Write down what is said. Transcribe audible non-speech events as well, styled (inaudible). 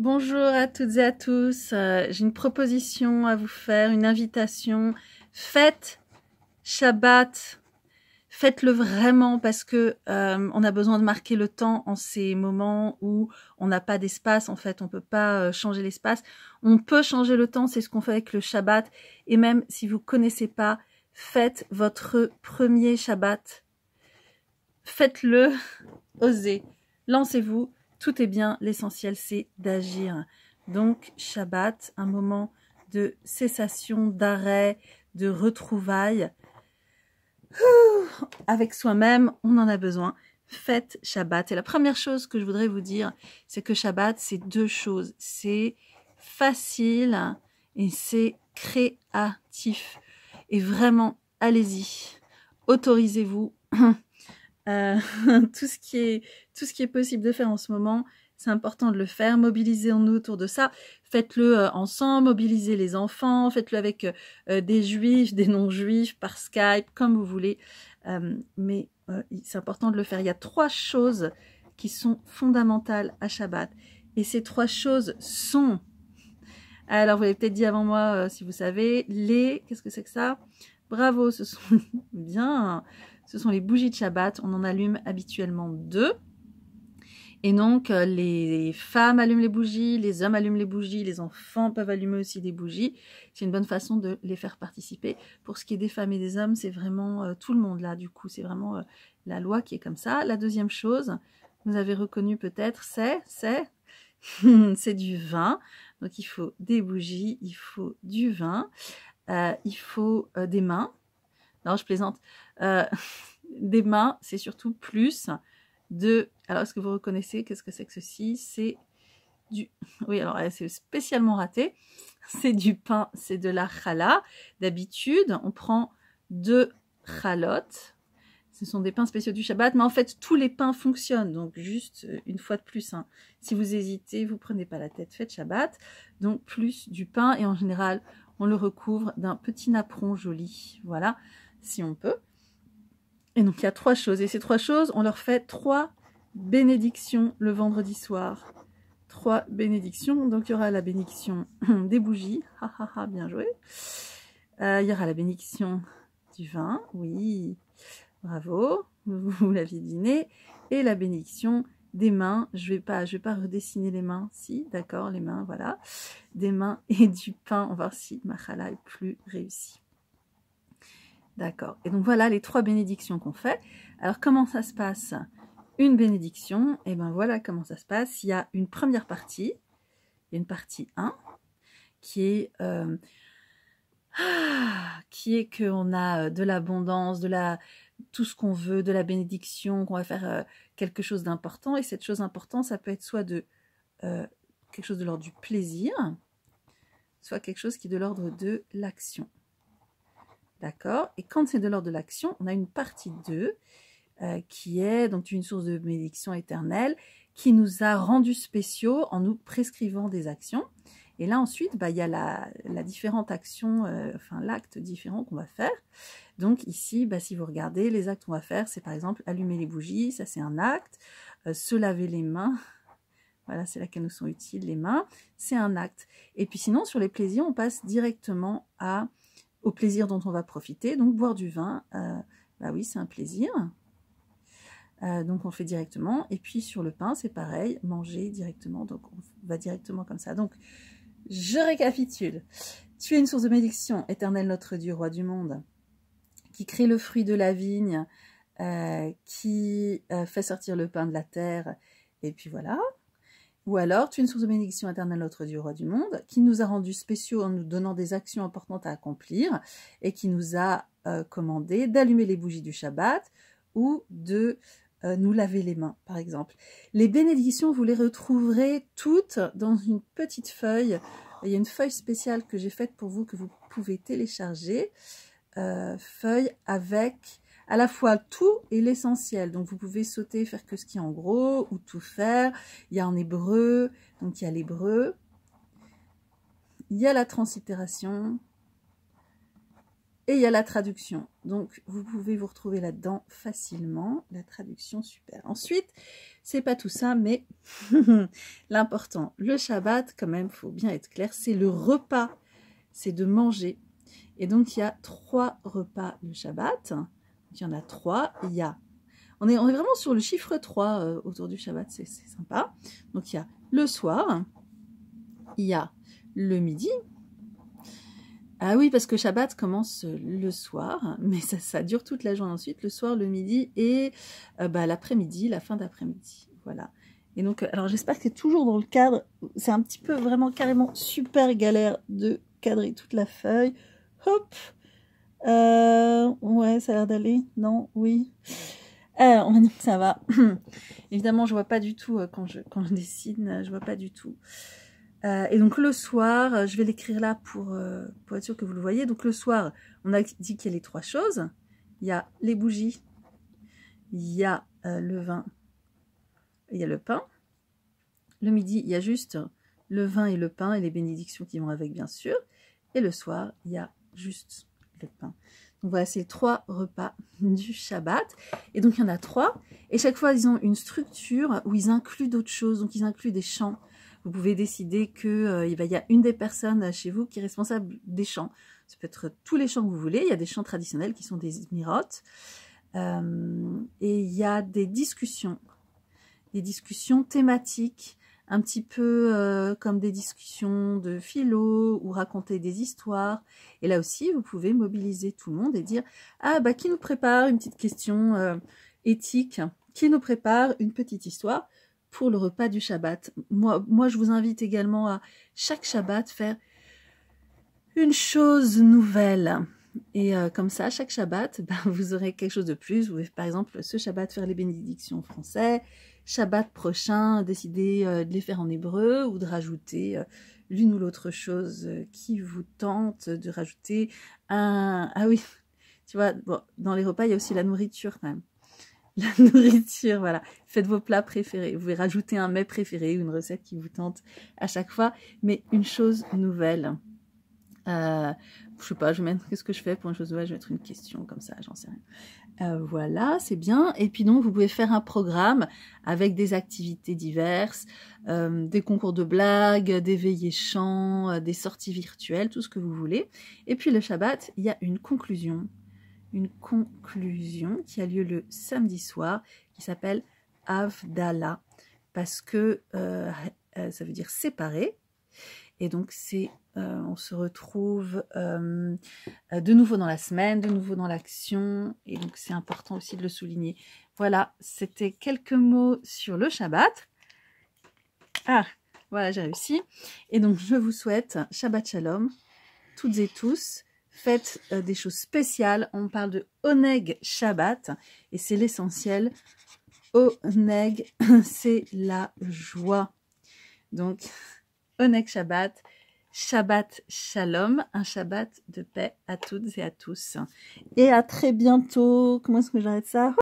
Bonjour à toutes et à tous. Euh, j'ai une proposition à vous faire, une invitation. Faites Shabbat. Faites-le vraiment parce que euh, on a besoin de marquer le temps en ces moments où on n'a pas d'espace. En fait, on peut pas euh, changer l'espace. On peut changer le temps. C'est ce qu'on fait avec le Shabbat. Et même si vous connaissez pas, faites votre premier Shabbat. Faites-le. (laughs) Osez. Lancez-vous tout est bien, l'essentiel c'est d'agir. Donc Shabbat, un moment de cessation, d'arrêt, de retrouvaille. avec soi-même, on en a besoin. Faites Shabbat. Et la première chose que je voudrais vous dire, c'est que Shabbat, c'est deux choses. C'est facile et c'est créatif. Et vraiment, allez-y. Autorisez-vous (clears throat) Euh, (laughs) tout, ce qui est, tout ce qui est possible de faire en ce moment, c'est important de le faire. Mobilisez-nous autour de ça. Faites-le euh, ensemble, mobilisez les enfants, faites-le avec euh, des juifs, des non-juifs, par Skype, comme vous voulez. mais c'est important de le faire. Il y a trois choses qui sont fondamentales à Shabbat. Et ces trois choses sont, alors vous l'avez peut-être dit avant moi si vous savez, les, qu'est-ce que c'est que ça Bravo, ce sont (laughs) bien, ce sont les bougies de Shabbat. On en allume habituellement deux. Et donc, euh, les femmes allument les bougies, les hommes allument les bougies, les enfants peuvent allumer aussi des bougies. C'est une bonne façon de les faire participer. Pour ce qui est des femmes et des hommes, c'est vraiment euh, tout le monde là, du coup. C'est vraiment euh, la loi qui est comme ça. La deuxième chose, vous avez reconnu peut-être, c'est, c'est, (laughs) c'est du vin. Donc, il faut des bougies, il faut du vin, il faut des mains non, je plaisante. Euh, (laughs) des mains, c'est surtout plus de... Alors, est-ce que vous reconnaissez Qu'est-ce que c'est que ceci C'est du... Oui, alors c'est spécialement raté. (laughs) C'est du pain, c'est de la chala. D'habitude, on prend deux chalotes. Ce sont des pains spéciaux du Shabbat, mais en fait, tous les pains fonctionnent. Donc, juste euh, une fois de plus, hein. si vous hésitez, vous prenez pas la tête, faites Shabbat. Donc, plus du pain, et en général, on le recouvre d'un petit napperon joli. Voilà si on peut. Et donc il y a trois choses. Et ces trois choses, on leur fait trois bénédictions le vendredi soir. Trois bénédictions. Donc il y aura la bénédiction (laughs) des bougies. Ha ha ha, bien joué. Euh, il y aura la bénédiction du vin. Oui, bravo. Vous l'aviez dîné. Et la bénédiction des mains. Je vais pas, je vais pas redessiner les mains. Si, d'accord, les mains, voilà. Des mains et du pain. On va voir si Mahala est plus réussie. D'accord. Et donc voilà les trois bénédictions qu'on fait. Alors comment ça se passe Une bénédiction, et bien voilà comment ça se passe. Il y a une première partie, il y a une partie 1, qui est, euh, ah, qui est qu'on a euh, de l'abondance, de la tout ce qu'on veut, de la bénédiction, qu'on va faire euh, quelque chose d'important. Et cette chose importante, ça peut être soit de quelque chose de l'ordre du plaisir, soit quelque chose qui est de l'ordre de l'action. D'accord Et quand c'est de l'ordre de l'action, on a une partie 2 euh, qui est donc une source de bénédiction éternelle qui nous a rendus spéciaux en nous prescrivant des actions. Et là ensuite, bah, il y a la, différente action, euh, enfin l'acte différent qu'on va faire. Donc ici, bah, si vous regardez, les actes qu'on va faire, c'est par exemple allumer les bougies, ça c'est un acte, euh, se laver les mains, (laughs) voilà, c'est qu'elles nous sont utiles, les mains, c'est un acte. Et puis sinon, sur les plaisirs, on passe directement à au plaisir dont on va profiter. Donc boire du vin, euh, bah oui, c'est un plaisir. Euh, donc on fait directement. Et puis sur le pain, c'est pareil, manger directement. Donc on va directement comme ça. Donc je récapitule. Tu es une source de bénédiction, éternel notre Dieu, roi du monde, qui crée le fruit de la vigne, euh, qui fait sortir le pain de la terre. Et puis voilà, ou alors, tu es une source de bénédiction éternelle, notre Dieu, roi du monde, qui nous a rendus spéciaux en nous donnant des actions importantes à accomplir et qui nous a euh, commandé d'allumer les bougies du Shabbat ou de euh, nous laver les mains, par exemple. Les bénédictions, vous les retrouverez toutes dans une petite feuille. Il y a une feuille spéciale que j'ai faite pour vous que vous pouvez télécharger. Euh, feuille avec à la fois tout et l'essentiel. Donc vous pouvez sauter, faire que ce qui est en gros, ou tout faire. Il y a en hébreu, donc il y a l'hébreu. Il y a la translittération. Et il y a la traduction. Donc vous pouvez vous retrouver là-dedans facilement. La traduction, super. Ensuite, c'est pas tout ça, mais (laughs) l'important, le Shabbat, quand même, faut bien être clair, c'est le repas. C'est de manger. Et donc il y a trois repas le Shabbat. Il y en a trois. Il y a. On est, on est vraiment sur le chiffre 3 euh, autour du Shabbat, c'est sympa. Donc il y a le soir, il y a le midi. Ah oui, parce que Shabbat commence le soir, mais ça, ça dure toute la journée ensuite, le soir, le midi et euh, bah, l'après-midi, la fin d'après-midi. Voilà. Et donc, euh, alors j'espère que c'est toujours dans le cadre, c'est un petit peu vraiment carrément super galère de cadrer toute la feuille. Hop, euh, ouais, ça a l'air d'aller. Non, oui. Euh, on va dire que ça va. (clears throat) Évidemment, je vois pas du tout euh, quand, je, quand je dessine, je vois pas du tout. et donc le soir, je vais l'écrire là pour, pour être sûr que vous le voyez. Donc le soir, on a dit qu'il y a les trois choses. Il y a les bougies, il y a le vin, il y a le pain. Le midi, il y a juste le vin et le pain et les bénédictions qui vont avec, bien sûr. Et le soir, il y a juste donc voilà, c'est les trois repas (laughs) du Shabbat. Et donc il y en a trois. Et chaque fois, ils ont une structure où ils incluent d'autres choses. Donc ils incluent des chants. Vous pouvez décider qu'il euh, y a une des personnes chez vous qui est responsable des chants. Ça peut être tous les chants que vous voulez. Il y a des chants traditionnels qui sont des mirotes. Euh, et il y a des discussions. Des discussions thématiques un petit peu euh, comme des discussions de philo ou raconter des histoires. Et là aussi, vous pouvez mobiliser tout le monde et dire Ah, bah, qui nous prépare une petite question euh, éthique Qui nous prépare une petite histoire pour le repas du Shabbat moi, moi, je vous invite également à chaque Shabbat faire une chose nouvelle. Et euh, comme ça, chaque Shabbat, (laughs) ben, vous aurez quelque chose de plus. Vous pouvez, par exemple, ce Shabbat, faire les bénédictions en français. Shabbat prochain, décider euh, de les faire en hébreu ou de rajouter euh, l'une ou l'autre chose qui vous tente, de rajouter un... Ah oui, (laughs) tu vois, dans les repas, il y a aussi la nourriture quand même. (laughs) La nourriture, voilà. Faites vos plats préférés. Vous pouvez rajouter un mets préféré ou une recette qui vous tente à chaque fois, mais une chose nouvelle. Euh, je sais pas, je vais mettre qu'est-ce que je fais pour une chose je vais mettre une question comme ça, j'en sais rien. Euh, voilà, c'est bien. Et puis donc, vous pouvez faire un programme avec des activités diverses, euh, des concours de blagues, des veillées chants, euh, des sorties virtuelles, tout ce que vous voulez. Et puis le Shabbat, il y a une conclusion, une conclusion qui a lieu le samedi soir, qui s'appelle Avdala, parce que ça veut dire séparer. Et donc, c'est, euh, on se retrouve euh, de nouveau dans la semaine, de nouveau dans l'action. Et donc, c'est important aussi de le souligner. Voilà, c'était quelques mots sur le Shabbat. Ah, voilà, j'ai réussi. Et donc, je vous souhaite Shabbat Shalom, toutes et tous. Faites euh, des choses spéciales. On parle de Oneg Shabbat. Et c'est l'essentiel. Oneg, (laughs) c'est la joie. Donc, Onek Shabbat, Shabbat Shalom, un Shabbat de paix à toutes et à tous. Et à très bientôt. Comment est-ce que j'arrête ça